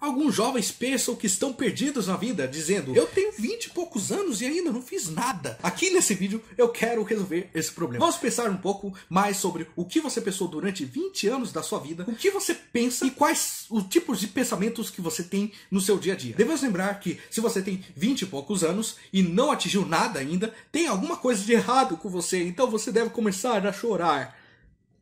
Alguns jovens pensam que estão perdidos na vida, dizendo: Eu tenho 20 e poucos anos e ainda não fiz nada. Aqui nesse vídeo eu quero resolver esse problema. Vamos pensar um pouco mais sobre o que você pensou durante 20 anos da sua vida, o que você pensa e quais os tipos de pensamentos que você tem no seu dia a dia. Devemos lembrar que se você tem 20 e poucos anos e não atingiu nada ainda, tem alguma coisa de errado com você, então você deve começar a chorar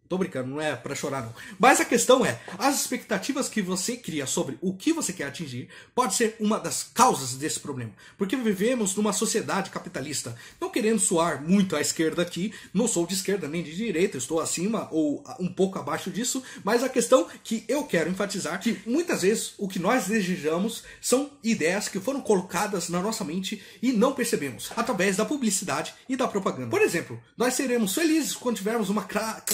Tô brincando, não é para chorar não. Mas a questão é, as expectativas que você cria sobre o que você quer atingir pode ser uma das causas desse problema. Porque vivemos numa sociedade capitalista. Não querendo soar muito à esquerda aqui, não sou de esquerda nem de direita, estou acima ou um pouco abaixo disso, mas a questão que eu quero enfatizar que muitas vezes o que nós desejamos são ideias que foram colocadas na nossa mente e não percebemos, através da publicidade e da propaganda. Por exemplo, nós seremos felizes quando tivermos uma,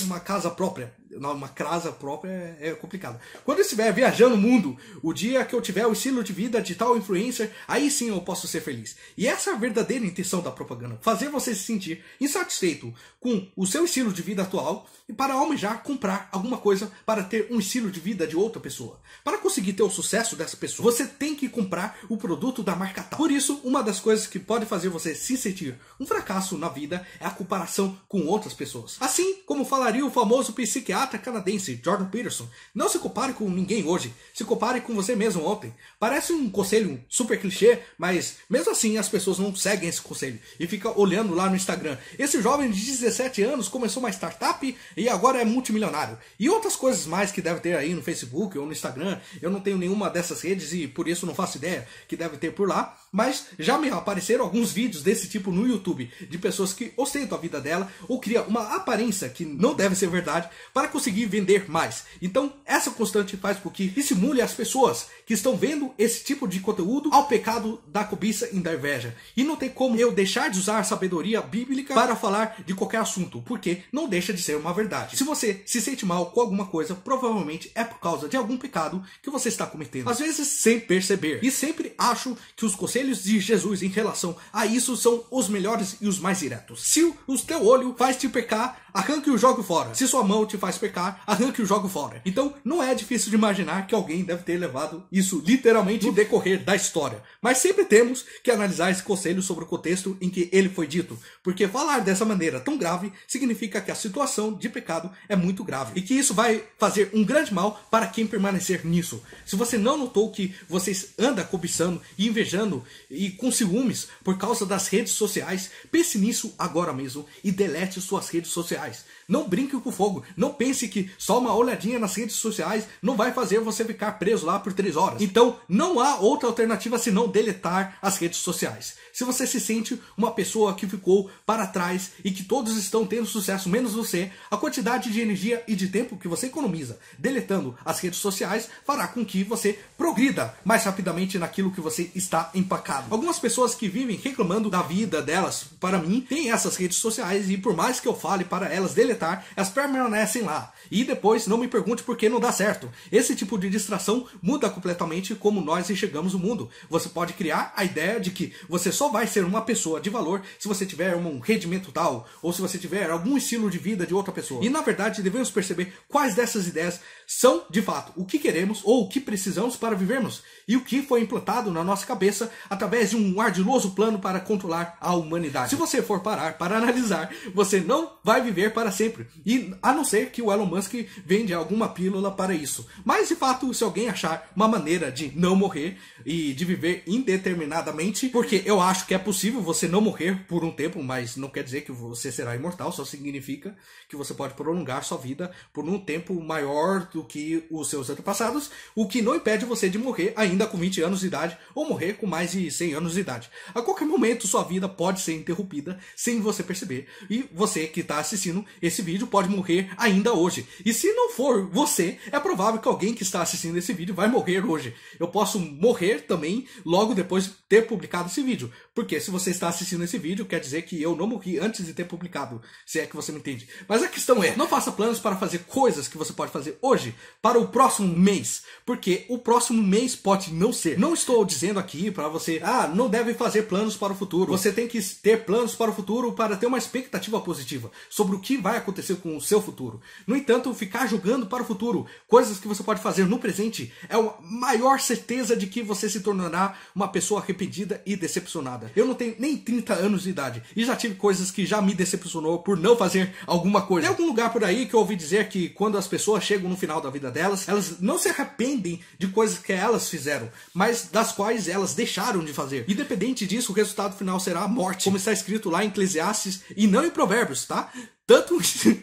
uma casa casa própria. Uma crasa própria é complicado. Quando eu estiver viajando o mundo, o dia que eu tiver o estilo de vida de tal influencer, aí sim eu posso ser feliz. E essa é a verdadeira intenção da propaganda: fazer você se sentir insatisfeito com o seu estilo de vida atual e para almejar comprar alguma coisa para ter um estilo de vida de outra pessoa. Para conseguir ter o sucesso dessa pessoa, você tem que comprar o produto da marca tal. Por isso, uma das coisas que pode fazer você se sentir um fracasso na vida é a comparação com outras pessoas. Assim como falaria o famoso famoso psiquiatra canadense Jordan Peterson. Não se compare com ninguém hoje, se compare com você mesmo ontem. Parece um conselho super clichê, mas mesmo assim as pessoas não seguem esse conselho e fica olhando lá no Instagram. Esse jovem de 17 anos começou uma startup e agora é multimilionário. E outras coisas mais que deve ter aí no Facebook ou no Instagram. Eu não tenho nenhuma dessas redes e por isso não faço ideia que deve ter por lá. Mas já me apareceram alguns vídeos desse tipo no YouTube, de pessoas que ostentam a vida dela ou cria uma aparência que não deve ser verdade para conseguir vender mais. Então, essa constante faz com que dissimule as pessoas que estão vendo esse tipo de conteúdo ao pecado da cobiça e da inveja. E não tem como eu deixar de usar a sabedoria bíblica para falar de qualquer assunto, porque não deixa de ser uma verdade. Se você se sente mal com alguma coisa, provavelmente é por causa de algum pecado que você está cometendo, às vezes sem perceber. E sempre acho que os conselhos conselhos de Jesus em relação a isso são os melhores e os mais diretos. Se o teu olho faz te pecar, Arranque o jogo fora. Se sua mão te faz pecar, arranque o jogo fora. Então, não é difícil de imaginar que alguém deve ter levado isso literalmente no decorrer da história. Mas sempre temos que analisar esse conselho sobre o contexto em que ele foi dito, porque falar dessa maneira tão grave significa que a situação de pecado é muito grave e que isso vai fazer um grande mal para quem permanecer nisso. Se você não notou que você anda cobiçando e invejando e com ciúmes por causa das redes sociais, pense nisso agora mesmo e delete suas redes sociais guys Não brinque com fogo. Não pense que só uma olhadinha nas redes sociais não vai fazer você ficar preso lá por três horas. Então, não há outra alternativa senão deletar as redes sociais. Se você se sente uma pessoa que ficou para trás e que todos estão tendo sucesso menos você, a quantidade de energia e de tempo que você economiza deletando as redes sociais fará com que você progrida mais rapidamente naquilo que você está empacado. Algumas pessoas que vivem reclamando da vida delas, para mim, têm essas redes sociais e por mais que eu fale para elas deletar militar, elas permanecem lá. E depois não me pergunte por que não dá certo. Esse tipo de distração muda completamente como nós enxergamos o mundo. Você pode criar a ideia de que você só vai ser uma pessoa de valor se você tiver um rendimento tal, ou se você tiver algum estilo de vida de outra pessoa. E na verdade devemos perceber quais dessas ideias são de fato o que queremos ou o que precisamos para vivermos e o que foi implantado na nossa cabeça através de um ardiloso plano para controlar a humanidade. Se você for parar para analisar, você não vai viver para ser sempre. E a não ser que o Elon Musk vende alguma pílula para isso. Mas de fato, se alguém achar uma maneira de não morrer e de viver indeterminadamente, porque eu acho que é possível você não morrer por um tempo, mas não quer dizer que você será imortal, só significa que você pode prolongar sua vida por um tempo maior do que os seus antepassados, o que não impede você de morrer ainda com 20 anos de idade ou morrer com mais de 100 anos de idade. A qualquer momento sua vida pode ser interrompida sem você perceber. E você que está assistindo esse esse vídeo pode morrer ainda hoje. E se não for você, é provável que alguém que está assistindo esse vídeo vai morrer hoje. Eu posso morrer também logo depois de ter publicado esse vídeo. Porque se você está assistindo esse vídeo, quer dizer que eu não morri antes de ter publicado, se é que você me entende. Mas a questão é, não faça planos para fazer coisas que você pode fazer hoje para o próximo mês, porque o próximo mês pode não ser. Não estou dizendo aqui para você, ah, não deve fazer planos para o futuro. Você tem que ter planos para o futuro para ter uma expectativa positiva sobre o que vai acontecer acontecer com o seu futuro. No entanto, ficar julgando para o futuro coisas que você pode fazer no presente é uma maior certeza de que você se tornará uma pessoa arrependida e decepcionada. Eu não tenho nem 30 anos de idade e já tive coisas que já me decepcionou por não fazer alguma coisa. Tem algum lugar por aí que eu ouvi dizer que quando as pessoas chegam no final da vida delas, elas não se arrependem de coisas que elas fizeram, mas das quais elas deixaram de fazer. Independente disso, o resultado final será a morte, como está escrito lá em Eclesiastes e não em Provérbios, tá? Tanto,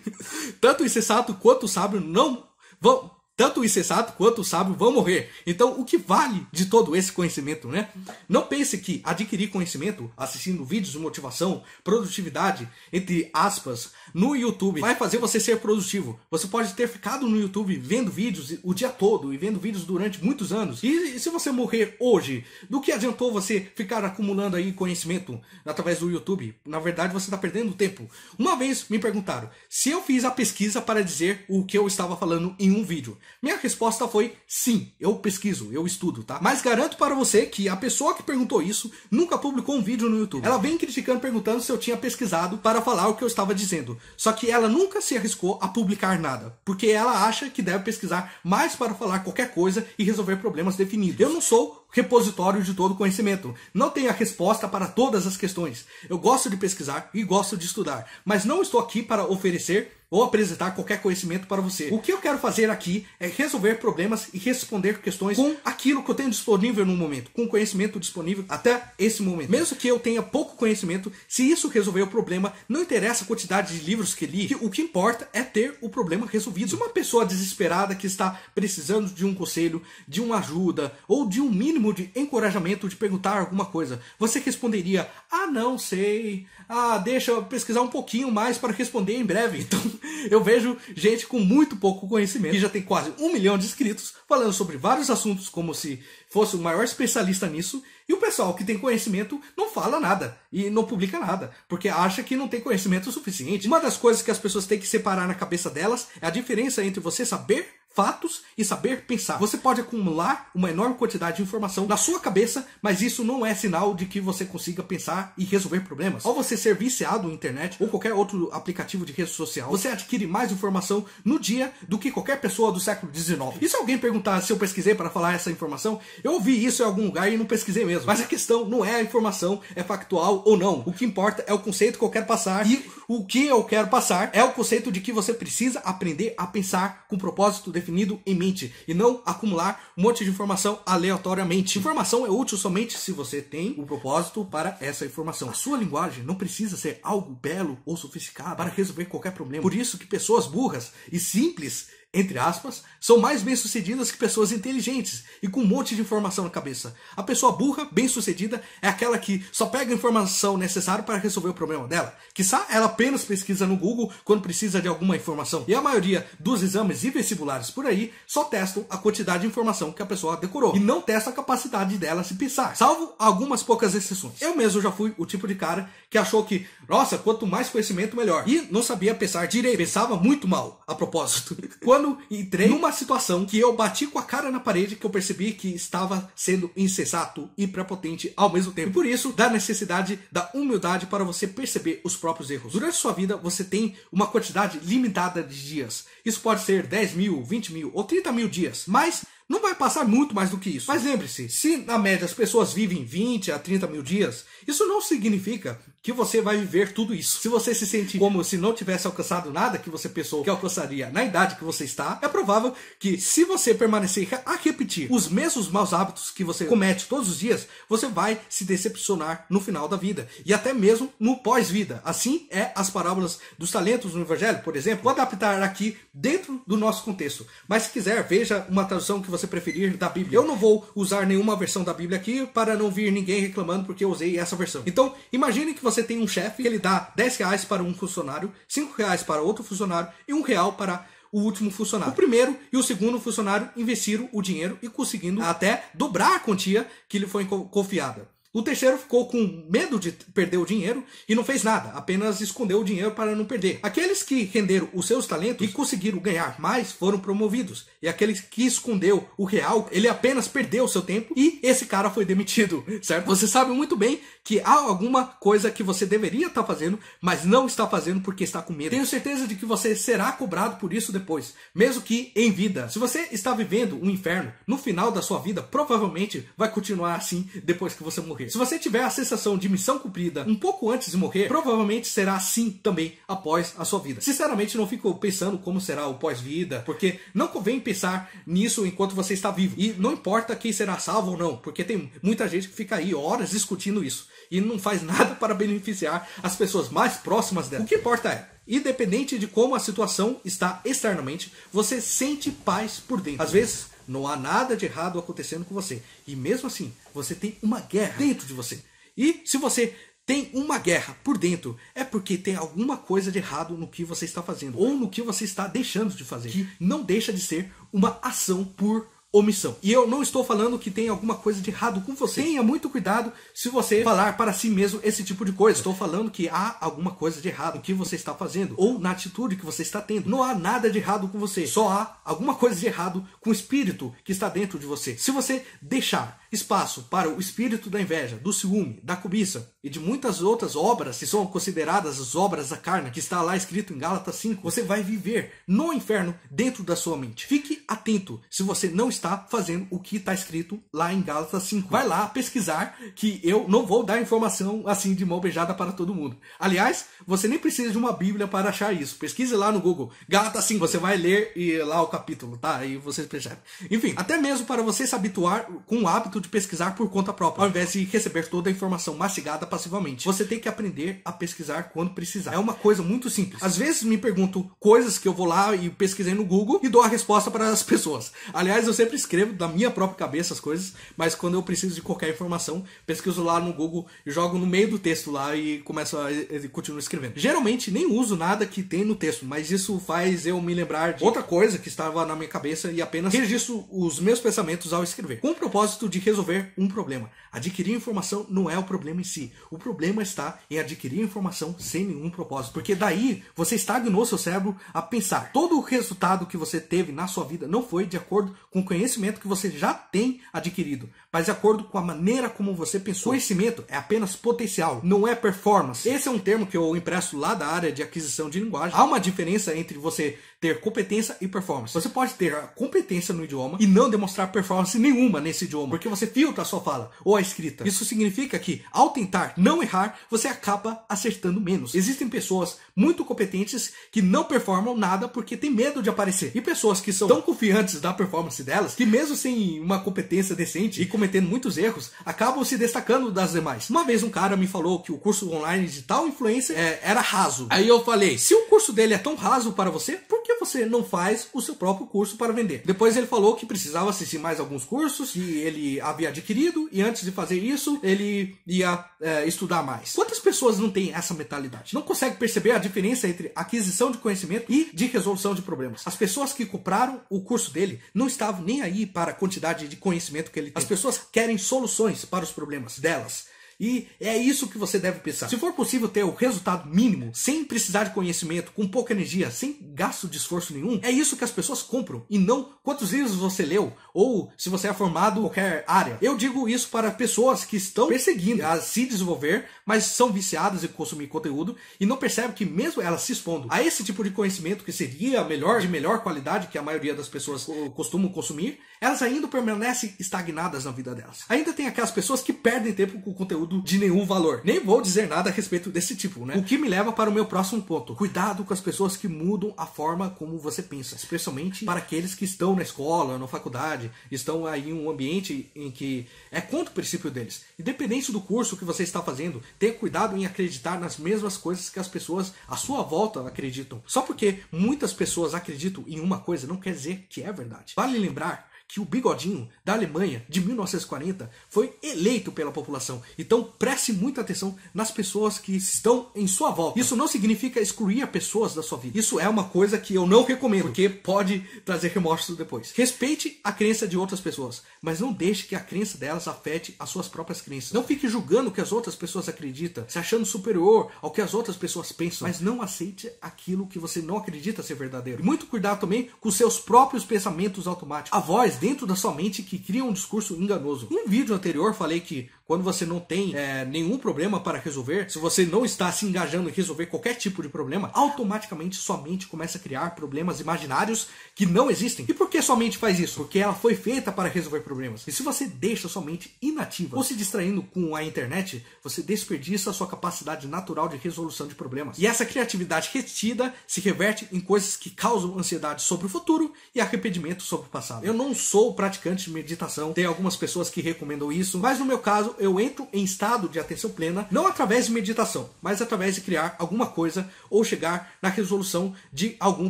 tanto o insensato quanto o sábio não vão tanto o insensato quanto o sábio vão morrer. Então, o que vale de todo esse conhecimento, né? Não pense que adquirir conhecimento assistindo vídeos de motivação, produtividade, entre aspas, no YouTube vai fazer você ser produtivo. Você pode ter ficado no YouTube vendo vídeos o dia todo e vendo vídeos durante muitos anos. E se você morrer hoje, do que adiantou você ficar acumulando aí conhecimento através do YouTube? Na verdade, você está perdendo tempo. Uma vez me perguntaram se eu fiz a pesquisa para dizer o que eu estava falando em um vídeo. Minha resposta foi sim, eu pesquiso, eu estudo, tá? Mas garanto para você que a pessoa que perguntou isso nunca publicou um vídeo no YouTube. Ela vem criticando, perguntando se eu tinha pesquisado para falar o que eu estava dizendo. Só que ela nunca se arriscou a publicar nada, porque ela acha que deve pesquisar mais para falar qualquer coisa e resolver problemas definidos. Eu não sou repositório de todo conhecimento. Não tenho a resposta para todas as questões. Eu gosto de pesquisar e gosto de estudar, mas não estou aqui para oferecer ou apresentar qualquer conhecimento para você. O que eu quero fazer aqui é resolver problemas e responder questões com aquilo que eu tenho disponível no momento, com o conhecimento disponível até esse momento. Mesmo que eu tenha pouco conhecimento, se isso resolver o problema, não interessa a quantidade de livros que li, que o que importa é ter o problema resolvido. Se uma pessoa desesperada que está precisando de um conselho, de uma ajuda ou de um mínimo mínimo de encorajamento de perguntar alguma coisa, você responderia: Ah, não sei. Ah, deixa eu pesquisar um pouquinho mais para responder em breve. Então, eu vejo gente com muito pouco conhecimento, que já tem quase um milhão de inscritos, falando sobre vários assuntos como se fosse o maior especialista nisso, e o pessoal que tem conhecimento não fala nada e não publica nada, porque acha que não tem conhecimento suficiente. Uma das coisas que as pessoas têm que separar na cabeça delas é a diferença entre você saber fatos e saber pensar. Você pode acumular uma enorme quantidade de informação na sua cabeça, mas isso não é sinal de que você consiga pensar e resolver problemas. Ao você ser viciado na internet ou qualquer outro aplicativo de rede social, você adquire mais informação no dia do que qualquer pessoa do século XIX. E se alguém perguntar se eu pesquisei para falar essa informação, eu ouvi isso em algum lugar e não pesquisei mesmo. Mas a questão não é a informação, é factual ou não. O que importa é o conceito que eu quero passar e o que eu quero passar é o conceito de que você precisa aprender a pensar com um propósito definido em mente e não acumular um monte de informação aleatoriamente. Informação é útil somente se você tem um propósito para essa informação. A sua linguagem não precisa ser algo belo ou sofisticado para resolver qualquer problema. Por isso que pessoas burras e simples entre aspas, são mais bem-sucedidas que pessoas inteligentes e com um monte de informação na cabeça. A pessoa burra, bem-sucedida, é aquela que só pega a informação necessária para resolver o problema dela. Quizá ela apenas pesquisa no Google quando precisa de alguma informação. E a maioria dos exames e vestibulares por aí só testam a quantidade de informação que a pessoa decorou e não testam a capacidade dela se pensar, salvo algumas poucas exceções. Eu mesmo já fui o tipo de cara que achou que, nossa, quanto mais conhecimento, melhor. E não sabia pensar direito, pensava muito mal, a propósito. Quando quando entrei hum? numa situação que eu bati com a cara na parede que eu percebi que estava sendo insensato e prepotente ao mesmo tempo. E por isso, da necessidade da humildade para você perceber os próprios erros. Durante sua vida, você tem uma quantidade limitada de dias. Isso pode ser 10 mil, 20 mil ou 30 mil dias. Mas não vai passar muito mais do que isso. Mas lembre-se, se na média as pessoas vivem 20 a 30 mil dias, isso não significa que você vai viver tudo isso. Se você se sentir como se não tivesse alcançado nada que você pensou que alcançaria na idade que você está, é provável que se você permanecer a repetir os mesmos maus hábitos que você comete todos os dias, você vai se decepcionar no final da vida e até mesmo no pós-vida. Assim é as parábolas dos talentos no evangelho, por exemplo. Vou adaptar aqui dentro do nosso contexto. Mas se quiser, veja uma tradução que você você preferir da Bíblia. Eu não vou usar nenhuma versão da Bíblia aqui para não vir ninguém reclamando porque eu usei essa versão. Então, imagine que você tem um chefe que ele dá 10 reais para um funcionário, 5 reais para outro funcionário e 1 real para o último funcionário. O primeiro e o segundo funcionário investiram o dinheiro e conseguindo até dobrar a quantia que lhe foi confiada. O terceiro ficou com medo de perder o dinheiro e não fez nada, apenas escondeu o dinheiro para não perder. Aqueles que renderam os seus talentos e conseguiram ganhar mais foram promovidos, e aqueles que escondeu o real, ele apenas perdeu o seu tempo e esse cara foi demitido, certo? Você sabe muito bem que há alguma coisa que você deveria estar tá fazendo, mas não está fazendo porque está com medo. Tenho certeza de que você será cobrado por isso depois, mesmo que em vida. Se você está vivendo um inferno, no final da sua vida provavelmente vai continuar assim depois que você morrer morrer. Se você tiver a sensação de missão cumprida um pouco antes de morrer, provavelmente será assim também após a sua vida. Sinceramente, não fico pensando como será o pós-vida, porque não convém pensar nisso enquanto você está vivo. E não importa quem será salvo ou não, porque tem muita gente que fica aí horas discutindo isso e não faz nada para beneficiar as pessoas mais próximas dela. O que importa é, independente de como a situação está externamente, você sente paz por dentro. Às vezes, não há nada de errado acontecendo com você. E mesmo assim, você tem uma guerra dentro de você. E se você tem uma guerra por dentro, é porque tem alguma coisa de errado no que você está fazendo ou no que você está deixando de fazer, que não deixa de ser uma ação por omissão. E eu não estou falando que tem alguma coisa de errado com você. Tenha muito cuidado se você falar para si mesmo esse tipo de coisa. Estou falando que há alguma coisa de errado no que você está fazendo ou na atitude que você está tendo. Não há nada de errado com você. Só há alguma coisa de errado com o espírito que está dentro de você. Se você deixar espaço para o espírito da inveja, do ciúme, da cobiça e de muitas outras obras que são consideradas as obras da carne, que está lá escrito em Gálatas 5, você vai viver no inferno dentro da sua mente. Fique atento se você não está fazendo o que está escrito lá em Gálatas 5. Vai lá pesquisar que eu não vou dar informação assim de mão beijada para todo mundo. Aliás, você nem precisa de uma Bíblia para achar isso. Pesquise lá no Google. Gálatas 5, você vai ler e lá o capítulo, tá? E vocês percebem. Enfim, até mesmo para você se habituar com o hábito de pesquisar por conta própria, ao invés de receber toda a informação mastigada passivamente. Você tem que aprender a pesquisar quando precisar. É uma coisa muito simples. Às vezes me pergunto coisas que eu vou lá e pesquisei no Google e dou a resposta para as pessoas. Aliás, eu sempre escrevo da minha própria cabeça as coisas, mas quando eu preciso de qualquer informação, pesquiso lá no Google e jogo no meio do texto lá e começo a e continuo escrevendo. Geralmente nem uso nada que tem no texto, mas isso faz eu me lembrar de outra coisa que estava na minha cabeça e apenas registro os meus pensamentos ao escrever. Com o propósito de resolver um problema. Adquirir informação não é o problema em si. O problema está em adquirir informação sem nenhum propósito. Porque daí você estagnou seu cérebro a pensar. Todo o resultado que você teve na sua vida não foi de acordo com o conhecimento que você já tem adquirido, mas de acordo com a maneira como você pensou. Conhecimento é apenas potencial, não é performance. Esse é um termo que eu impresso lá da área de aquisição de linguagem. Há uma diferença entre você ter competência e performance. Você pode ter a competência no idioma e não demonstrar performance nenhuma nesse idioma, porque você você filtra a sua fala ou a escrita. Isso significa que, ao tentar não errar, você acaba acertando menos. Existem pessoas muito competentes que não performam nada porque têm medo de aparecer. E pessoas que são tão confiantes da performance delas que, mesmo sem uma competência decente e cometendo muitos erros, acabam se destacando das demais. Uma vez um cara me falou que o curso online de tal influencer é, era raso. Aí eu falei: se o curso dele é tão raso para você, por que você não faz o seu próprio curso para vender? Depois ele falou que precisava assistir mais alguns cursos, e ele havia adquirido e antes de fazer isso ele ia é, estudar mais. Quantas pessoas não têm essa mentalidade? Não consegue perceber a diferença entre aquisição de conhecimento e de resolução de problemas. As pessoas que compraram o curso dele não estavam nem aí para a quantidade de conhecimento que ele tem. As pessoas querem soluções para os problemas delas e é isso que você deve pensar. Se for possível ter o resultado mínimo, sem precisar de conhecimento, com pouca energia, sem gasto de esforço nenhum, é isso que as pessoas compram e não quantos livros você leu ou se você é formado em qualquer área. Eu digo isso para pessoas que estão perseguindo a se desenvolver, mas são viciadas em consumir conteúdo e não percebem que mesmo elas se expondo a esse tipo de conhecimento que seria melhor, de melhor qualidade que a maioria das pessoas eh, costumam consumir, elas ainda permanecem estagnadas na vida delas. Ainda tem aquelas pessoas que perdem tempo com conteúdo conteúdo de nenhum valor. Nem vou dizer nada a respeito desse tipo, né? O que me leva para o meu próximo ponto. Cuidado com as pessoas que mudam a forma como você pensa, especialmente para aqueles que estão na escola, na faculdade, estão aí em um ambiente em que é contra o princípio deles. Independente do curso que você está fazendo, tenha cuidado em acreditar nas mesmas coisas que as pessoas à sua volta acreditam. Só porque muitas pessoas acreditam em uma coisa não quer dizer que é verdade. Vale lembrar que o Bigodinho da Alemanha de 1940 foi eleito pela população. Então preste muita atenção nas pessoas que estão em sua volta. Isso não significa excluir pessoas da sua vida. Isso é uma coisa que eu não recomendo, porque pode trazer remorso depois. Respeite a crença de outras pessoas, mas não deixe que a crença delas afete as suas próprias crenças. Não fique julgando o que as outras pessoas acreditam, se achando superior ao que as outras pessoas pensam, mas não aceite aquilo que você não acredita ser verdadeiro. E muito cuidado também com seus próprios pensamentos automáticos. A voz dentro da sua mente que cria um discurso enganoso. Em um vídeo anterior falei que quando você não tem é, nenhum problema para resolver, se você não está se engajando em resolver qualquer tipo de problema, automaticamente sua mente começa a criar problemas imaginários que não existem. E por que sua mente faz isso? Porque ela foi feita para resolver problemas. E se você deixa sua mente inativa ou se distraindo com a internet, você desperdiça a sua capacidade natural de resolução de problemas. E essa criatividade retida se reverte em coisas que causam ansiedade sobre o futuro e arrependimento sobre o passado. Eu não sou praticante de meditação, tem algumas pessoas que recomendam isso, mas no meu caso eu entro em estado de atenção plena, não através de meditação, mas através de criar alguma coisa ou chegar na resolução de algum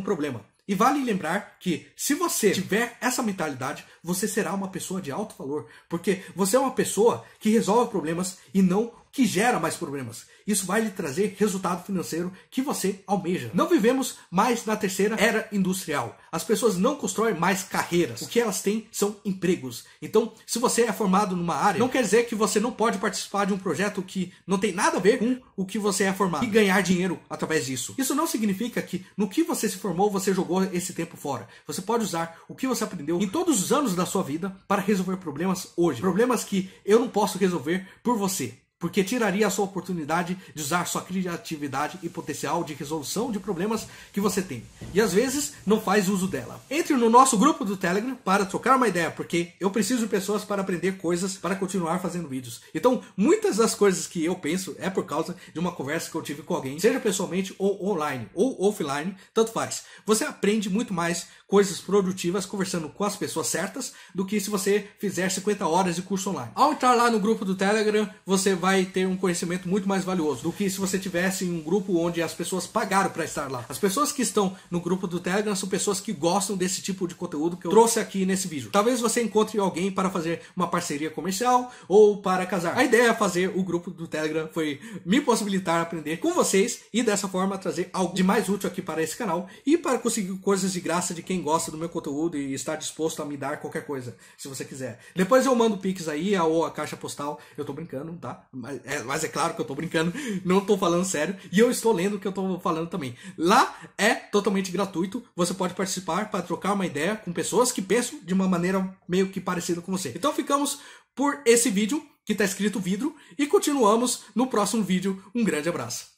problema. E vale lembrar que, se você tiver essa mentalidade, você será uma pessoa de alto valor, porque você é uma pessoa que resolve problemas e não que gera mais problemas. Isso vai lhe trazer resultado financeiro que você almeja. Não vivemos mais na terceira era industrial. As pessoas não constroem mais carreiras. O que elas têm são empregos. Então, se você é formado numa área, não quer dizer que você não pode participar de um projeto que não tem nada a ver com o que você é formado e ganhar dinheiro através disso. Isso não significa que no que você se formou você jogou esse tempo fora. Você pode usar o que você aprendeu em todos os anos da sua vida para resolver problemas hoje. Problemas que eu não posso resolver por você porque tiraria a sua oportunidade de usar sua criatividade e potencial de resolução de problemas que você tem. E às vezes não faz uso dela. Entre no nosso grupo do Telegram para trocar uma ideia, porque eu preciso de pessoas para aprender coisas para continuar fazendo vídeos. Então, muitas das coisas que eu penso é por causa de uma conversa que eu tive com alguém, seja pessoalmente ou online ou offline, tanto faz. Você aprende muito mais coisas produtivas conversando com as pessoas certas do que se você fizer 50 horas de curso online. Ao entrar lá no grupo do Telegram, você vai vai ter um conhecimento muito mais valioso do que se você tivesse em um grupo onde as pessoas pagaram para estar lá. As pessoas que estão no grupo do Telegram são pessoas que gostam desse tipo de conteúdo que eu trouxe aqui nesse vídeo. Talvez você encontre alguém para fazer uma parceria comercial ou para casar. A ideia é fazer o grupo do Telegram foi me possibilitar aprender com vocês e dessa forma trazer algo de mais útil aqui para esse canal e para conseguir coisas de graça de quem gosta do meu conteúdo e está disposto a me dar qualquer coisa, se você quiser. Depois eu mando pics aí ou a caixa postal, eu tô brincando, tá? mas é, mas é claro que eu tô brincando, não tô falando sério, e eu estou lendo o que eu tô falando também. Lá é totalmente gratuito, você pode participar para trocar uma ideia com pessoas que pensam de uma maneira meio que parecida com você. Então ficamos por esse vídeo, que tá escrito vidro, e continuamos no próximo vídeo. Um grande abraço.